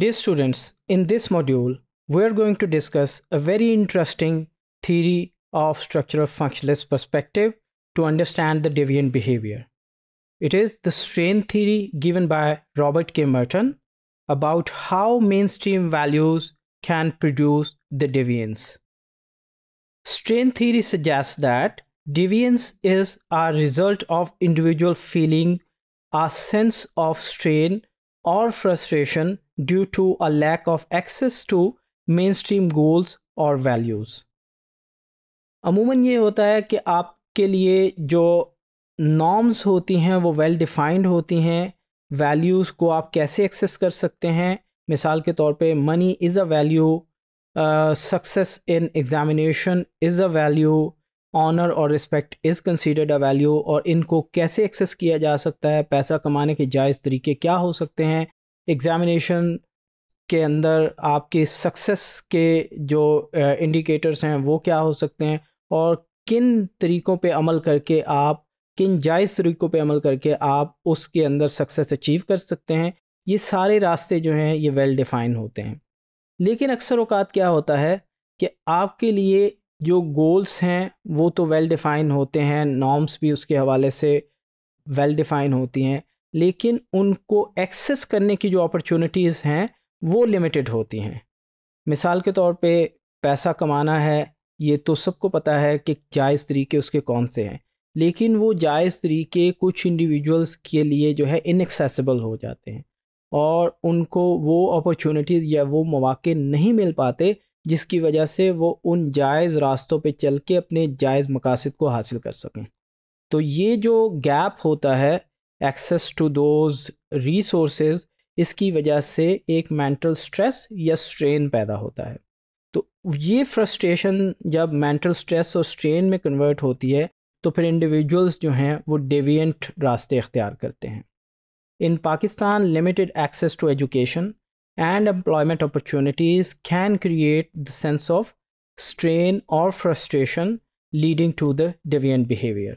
Dear students, in this module, we're going to discuss a very interesting theory of structural functionalist perspective to understand the deviant behavior. It is the strain theory given by Robert K. Merton about how mainstream values can produce the deviance. Strain theory suggests that deviance is a result of individual feeling a sense of strain or frustration due to a lack of access to mainstream goals or values. अमूमन ये होता है कि आपके लिए जो norms होती हैं वो well defined होती हैं values को आप कैसे access कर सकते हैं मिसाल के तौर पे is a value, uh, success in examination is a value, honour और respect is considered a value और इनको कैसे एक्सेस किया जा सकता है पैसा कमाने के जायज़ तरीके क्या हो सकते हैं एग्ज़ामिनेशन के अंदर आपके सक्सेस के जो इंडिकेटर्स हैं वो क्या हो सकते हैं और किन तरीक़ों पे अमल करके आप किन जायज़ तरीक़ों पे अमल करके आप उसके अंदर सक्सेस अचीव कर सकते हैं ये सारे रास्ते जो हैं ये वेल डिफ़ाइन होते हैं लेकिन अक्सर अवकात क्या होता है कि आपके लिए जो गोल्स हैं वो तो वेल डिफ़ाइन होते हैं नॉर्म्स भी उसके हवाले से वेल डिफ़ाइन होती हैं लेकिन उनको एक्सेस करने की जो अपॉर्चुनिटीज़ हैं वो लिमिटेड होती हैं मिसाल के तौर पे पैसा कमाना है ये तो सबको पता है कि जायज़ तरीके उसके कौन से हैं लेकिन वो जायज़ तरीके कुछ इंडिविजुअल्स के लिए जो है इनएक्सेसिबल हो जाते हैं और उनको वो अपॉर्चुनिटीज़ या वो मौाक़े नहीं मिल पाते जिसकी वजह से वो उन जायज़ रास्तों पे चल के अपने जायज़ मकासद को हासिल कर सकें तो ये जो गैप होता है एक्सेस टू दोज रिसोर्स इसकी वजह से एक मेंटल स्ट्रेस या स्ट्रेन पैदा होता है तो ये फ्रस्ट्रेशन जब मेंटल स्ट्रेस और स्ट्रेन में कन्वर्ट होती है तो फिर इंडिविजुअल्स जो हैं वो डेवियंट रास्ते अख्तियार करते हैं in Pakistan limited access to education and employment opportunities can create the sense of strain or frustration leading to the deviant behavior.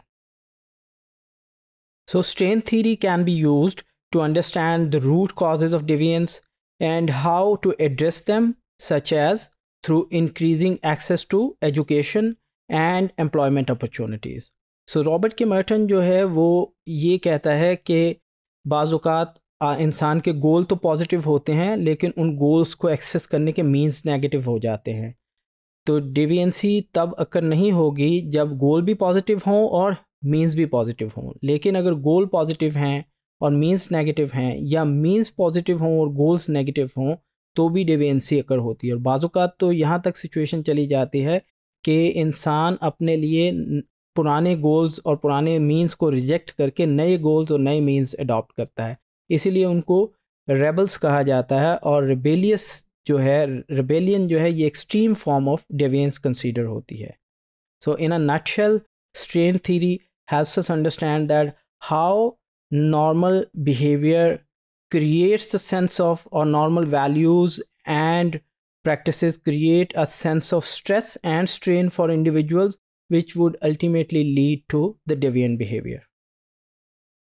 So strain theory can be used to understand the root causes of deviance and how to address them such as through increasing access to education and employment opportunities. So Robert K. Merton, जो है वो ये इंसान के गोल तो positive होते हैं लेकिन उन गोल्स को एक्सेस करने के मीन्स नेगेटिव हो जाते हैं तो डिवियंसी तब अक्कर नहीं होगी जब गोल भी पॉजिटिव हों और मीन्स भी पॉजिटिव हों लेकिन अगर गोल पॉजिटिव हैं और मीन्स नेगेटिव हैं या मीन्स पॉजिटिव हों और गोल्स नेगेटिव हों तो भी डिवियंसी अक्कर होती है और बाज़ात तो यहाँ तक सिचुएशन चली जाती है कि इंसान अपने लिए पुराने गोल्स और पुराने मीन्स को रिजेक्ट करके नए गोल्स और नए मीन्स अडॉप्ट करता है इसीलिए उनको रेबल्स कहा जाता है और रिबेलियस जो है रिबेलियन जो है ये extreme form of deviance consider होती है so in a natural strain theory helps us understand that how normal behaviour creates the sense of और normal values and practice create a sense of stress and strain for individuals which would ultimately lead to the deviant behaviour